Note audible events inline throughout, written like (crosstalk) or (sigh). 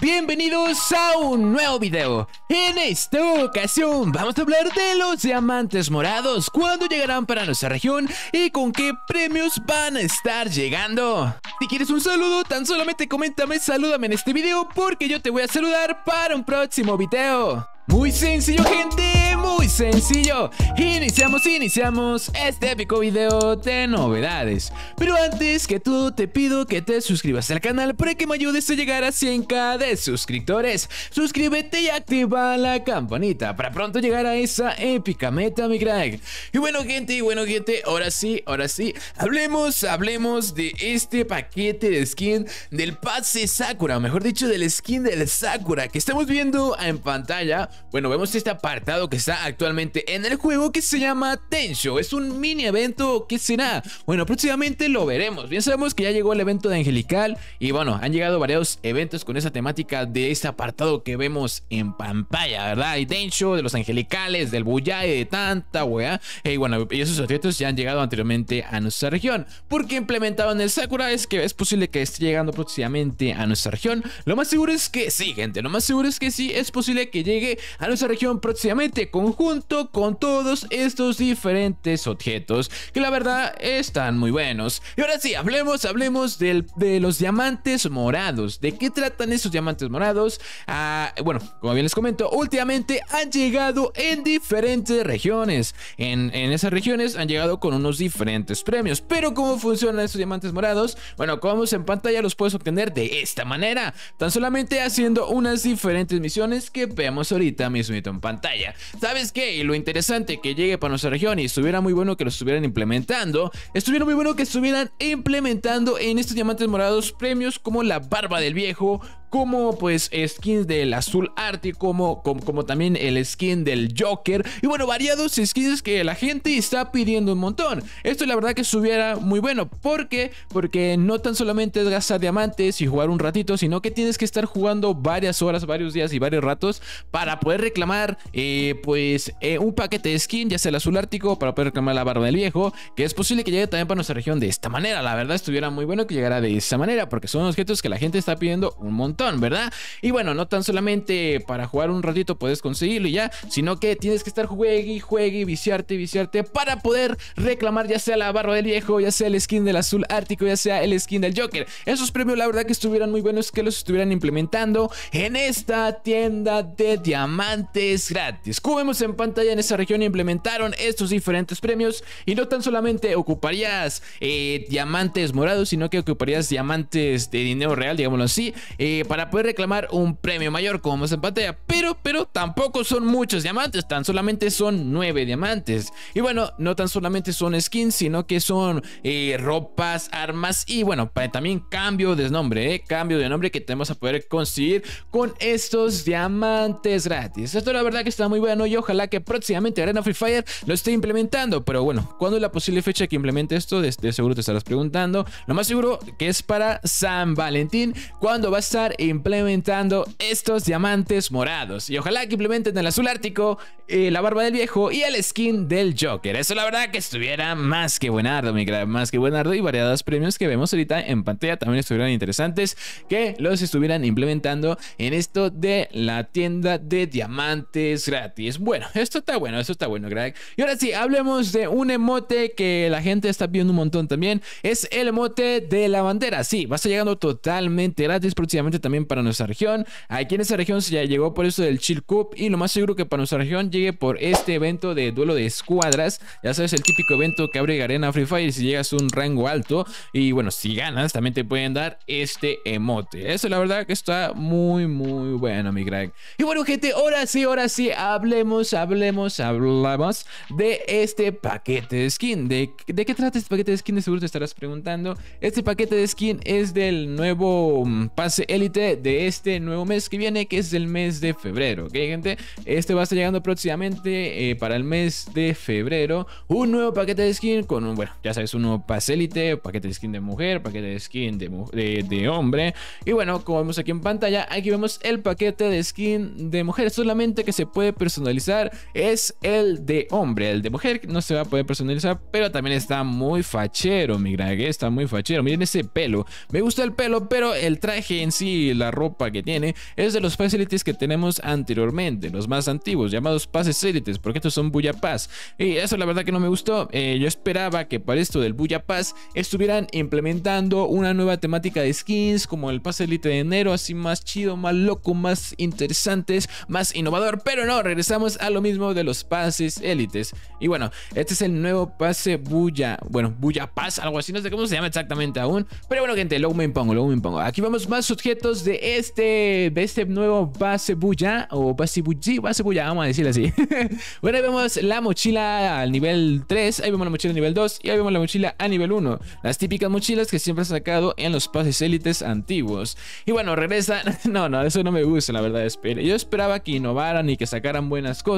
Bienvenidos a un nuevo video En esta ocasión vamos a hablar de los diamantes morados Cuándo llegarán para nuestra región y con qué premios van a estar llegando Si quieres un saludo, tan solamente coméntame, salúdame en este video Porque yo te voy a saludar para un próximo video Muy sencillo gente, muy sencillo. Iniciamos, iniciamos este épico video de novedades. Pero antes que todo te pido que te suscribas al canal para que me ayudes a llegar a 100k de suscriptores. Suscríbete y activa la campanita para pronto llegar a esa épica meta, mi crack. Y bueno gente, y bueno gente, ahora sí, ahora sí, hablemos, hablemos de este paquete de skin del pase Sakura, o mejor dicho, del skin del Sakura que estamos viendo en pantalla. Bueno, vemos este apartado que está actualmente en el juego que se llama Tensho. Es un mini evento, ¿qué será? Bueno, próximamente lo veremos. Bien sabemos que ya llegó el evento de Angelical y bueno, han llegado varios eventos con esa temática de este apartado que vemos en pantalla, ¿verdad? Y Tensho, de los Angelicales, del Buyai, de tanta wea, Y bueno, y esos objetos ya han llegado anteriormente a nuestra región. Porque implementaron el Sakura es que es posible que esté llegando próximamente a nuestra región. Lo más seguro es que sí, gente. Lo más seguro es que sí, es posible que llegue a nuestra región próximamente con junto con todos estos diferentes objetos que la verdad están muy buenos. Y ahora sí, hablemos, hablemos del, de los diamantes morados. ¿De qué tratan esos diamantes morados? Ah, bueno, como bien les comento, últimamente han llegado en diferentes regiones. En, esas regiones han llegado con unos diferentes premios. Pero ¿cómo funcionan esos diamantes morados? Bueno, como vemos en pantalla los puedes obtener de esta manera. Tan solamente haciendo unas diferentes misiones que vemos ahorita mismo en pantalla. ¿Sabes? es que lo interesante que llegue para nuestra región y estuviera muy bueno que lo estuvieran implementando, estuviera muy bueno que estuvieran implementando en estos diamantes morados premios como la barba del viejo, como pues skins del azul arte, como, como, también el skin del Joker. Y bueno, variados skins que la gente está pidiendo un montón. Esto la verdad que estuviera muy bueno. ¿Por Porque no tan solamente es gastar diamantes y jugar un ratito, sino que tienes que estar jugando varias horas, varios días y varios ratos para poder reclamar eh, pues pues, eh, un paquete de skin, ya sea el azul ártico, para poder reclamar la barba del viejo, que es posible que llegue también para nuestra región de esta manera. La verdad, estuviera muy bueno que llegara de esa manera, porque son objetos que la gente está pidiendo un montón, ¿verdad? Y bueno, no tan solamente para jugar un ratito puedes conseguirlo y ya, sino que tienes que estar juegue, juegue, viciarte, y viciarte, para poder reclamar ya sea la barba del viejo, ya sea el skin del azul ártico, ya sea el skin del Joker. Esos premios, la verdad, que estuvieran muy buenos que los estuvieran implementando en esta tienda de diamantes gratis. Cúbeme en pantalla en esa región implementaron estos diferentes premios y no tan solamente ocuparías eh, diamantes morados, sino que ocuparías diamantes de dinero real, digámoslo así, eh, para poder reclamar un premio mayor como vemos en pantalla. Pero, pero tampoco son muchos diamantes, tan solamente son Nueve diamantes. Y bueno, no tan solamente son skins, sino que son eh, ropas, armas y bueno, también cambio de nombre, cambio de nombre que tenemos a poder conseguir con estos diamantes gratis. Esto la verdad que está muy bueno. Yo ojalá que próximamente Arena Free Fire lo esté implementando. Pero bueno, ¿cuándo es la posible fecha que implemente esto? De, seguro te estarás preguntando. Lo más seguro que es para San Valentín, cuando va a estar implementando estos diamantes morados. Y ojalá que implementen el azul ártico, eh, la barba del viejo y el skin del Joker. Eso la verdad que estuviera más que buenardo, mi más que buenardo. Y variados premios que vemos ahorita en pantalla también estuvieran interesantes que los estuvieran implementando en esto de la tienda de diamantes gratis. Bueno, esto está bueno, esto está bueno, Greg. Y ahora sí, hablemos de un emote que la gente está viendo un montón también. Es el emote de la bandera. Sí, va a estar llegando totalmente gratis próximamente también para nuestra región. Aquí en esa región se ya llegó por eso del Chill Cup y lo más seguro que para nuestra región llegue por este evento de duelo de escuadras. Ya sabes, el típico evento que abre Arena Free Fire si llegas a un rango alto. Y bueno, si ganas, también te pueden dar este emote. Eso la verdad que está muy, muy bueno, mi Greg. Y bueno, gente, ahora sí, ahora sí, hablemos hablemos, hablamos de este paquete de skin. ¿De, ¿De, qué trata este paquete de skin? seguro te estarás preguntando. Este paquete de skin es del nuevo mm, pase élite de este nuevo mes que viene, que es el mes de febrero, ¿ok, gente? Este va a estar llegando próximamente eh, para el mes de febrero. Un nuevo paquete de skin con un, bueno, ya sabes, un nuevo pase élite, paquete de skin de mujer, paquete de skin de, de, de hombre. Y bueno, como vemos aquí en pantalla, aquí vemos el paquete de skin de mujer, solamente que se puede personalizar es el de hombre. El de mujer no se va a poder personalizar, pero también está muy fachero, mi que Está muy fachero. Miren ese pelo. Me gusta el pelo, pero el traje en sí, la ropa que tiene, es de los facilities que tenemos anteriormente, los más antiguos, llamados pases élites porque estos son Buya Paz. Y eso la verdad que no me gustó. Eh, yo esperaba que para esto del Buya Paz estuvieran implementando una nueva temática de skins, como el pase élite de enero, así más chido, más loco, más interesantes, más innovador. Pero no, regresamos a lo mismo de los pases élites. Y bueno, este es el nuevo pase Bulla, bueno, Bulla Paz, algo así, no sé cómo se llama exactamente aún. Pero bueno, gente, luego me impongo, luego me impongo. Aquí vamos más sujetos de este, de este nuevo pase Bulla, o pase Bulla, pase Bulla, vamos a decirlo así. (laughs) bueno, ahí vemos la mochila al nivel 3, ahí vemos la mochila al nivel 2 y ahí vemos la mochila a nivel 1. Las típicas mochilas que siempre ha sacado en los pases élites antiguos. Y bueno, regresa, (laughs) no, no, eso no me gusta, la verdad, espere Yo esperaba que innovaran y que sacaran buenas cosas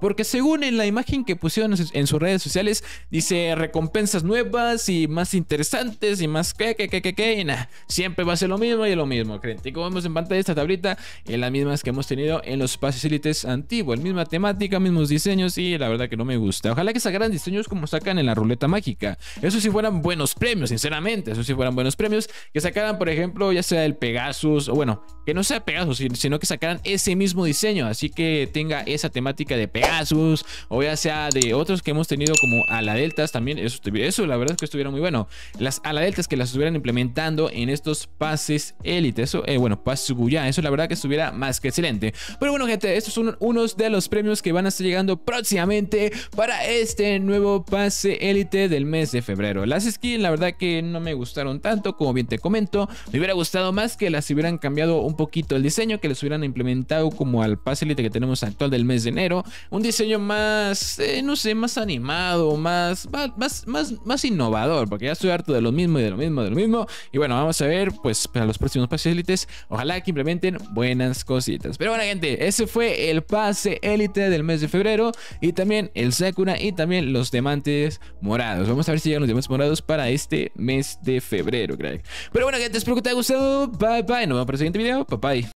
porque según en la imagen que pusieron en sus redes sociales, dice recompensas nuevas y más interesantes y más que, que, que, que, que, y nada siempre va a ser lo mismo y lo mismo, creen Y como vemos en pantalla esta tablita, en la mismas que hemos tenido en los antiguo antiguos, misma temática, mismos diseños y la verdad que no me gusta. Ojalá que sacaran diseños como sacan en la ruleta mágica. Eso sí fueran buenos premios, sinceramente, eso sí fueran buenos premios, que sacaran, por ejemplo, ya sea el Pegasus, o bueno, que no sea Pegasus, sino que sacaran ese mismo diseño, así que tenga esa temática de Pegasus o ya sea de otros que hemos tenido como a la deltas también. Eso, eso la verdad que estuviera muy bueno. Las deltas que las estuvieran implementando en estos pases élite. Eso, eh, bueno, Pasubuya. Eso la verdad que estuviera más que excelente. Pero bueno, gente, estos son unos de los premios que van a estar llegando próximamente para este nuevo pase élite del mes de febrero. Las skins, la verdad que no me gustaron tanto, como bien te comento. Me hubiera gustado más que las hubieran cambiado un poquito el diseño, que les hubieran implementado como al pase élite que tenemos actual del mes enero, un diseño más, eh, no sé, más animado, más, más, más, más innovador, porque ya estoy harto de lo mismo y de lo mismo, de lo mismo. Y bueno, vamos a ver, pues, para los próximos pases élites, ojalá que implementen buenas cositas. Pero bueno, gente, ese fue el pase élite del mes de febrero y también el Sakura y también los diamantes morados. Vamos a ver si llegan los diamantes morados para este mes de febrero, Pero bueno, gente, espero que te haya gustado. Bye bye. Nos vemos para el siguiente video. Bye bye.